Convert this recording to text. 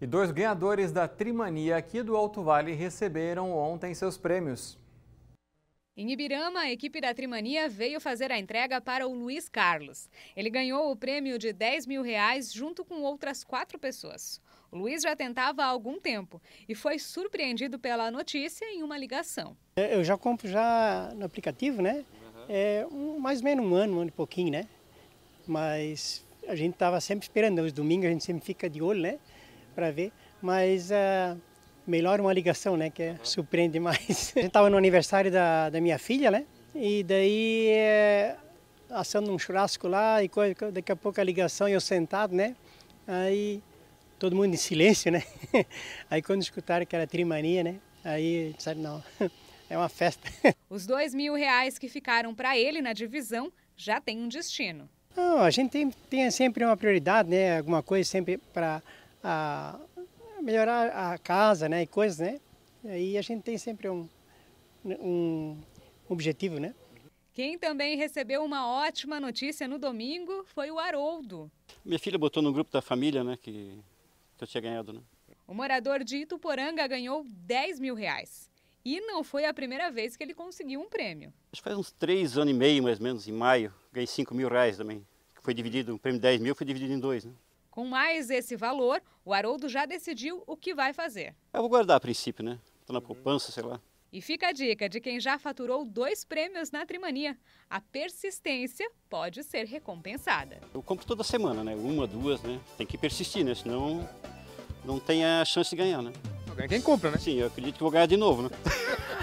E dois ganhadores da Trimania aqui do Alto Vale receberam ontem seus prêmios. Em Ibirama, a equipe da Trimania veio fazer a entrega para o Luiz Carlos. Ele ganhou o prêmio de 10 mil reais junto com outras quatro pessoas. O Luiz já tentava há algum tempo e foi surpreendido pela notícia em uma ligação. É, eu já compro já no aplicativo, né? Uhum. É um, mais ou menos um ano, um ano e pouquinho, né? Mas a gente estava sempre esperando. Os domingos a gente sempre fica de olho, né? para ver, mas eh, melhor uma ligação, né? Que é, surpreende mais. A gente estava no aniversário da, da minha filha, né? E daí é, assando um churrasco lá e coisa, daqui a pouco a ligação e eu sentado, né? Aí todo mundo em silêncio, né? Aí quando escutaram que era trimania, né? Aí disseram, não, é uma festa. Os dois mil reais que ficaram para ele na divisão já tem um destino. Não, a gente tem, tem sempre uma prioridade, né? Alguma coisa sempre para a melhorar a casa né, e coisas, né? Aí a gente tem sempre um, um objetivo, né? Quem também recebeu uma ótima notícia no domingo foi o Haroldo. Minha filha botou no grupo da família, né, que, que eu tinha ganhado, né? O morador de Ituporanga ganhou 10 mil reais. E não foi a primeira vez que ele conseguiu um prêmio. Acho que faz uns três anos e meio, mais ou menos, em maio, ganhei 5 mil reais também. Foi dividido, o prêmio de 10 mil foi dividido em dois, né? Com mais esse valor, o Haroldo já decidiu o que vai fazer. Eu vou guardar a princípio, né? Estou tá na poupança, sei lá. E fica a dica de quem já faturou dois prêmios na Trimania. A persistência pode ser recompensada. Eu compro toda semana, né? Uma, duas, né? Tem que persistir, né? Senão não tem a chance de ganhar, né? Quem compra, né? Sim, eu acredito que vou ganhar de novo, né?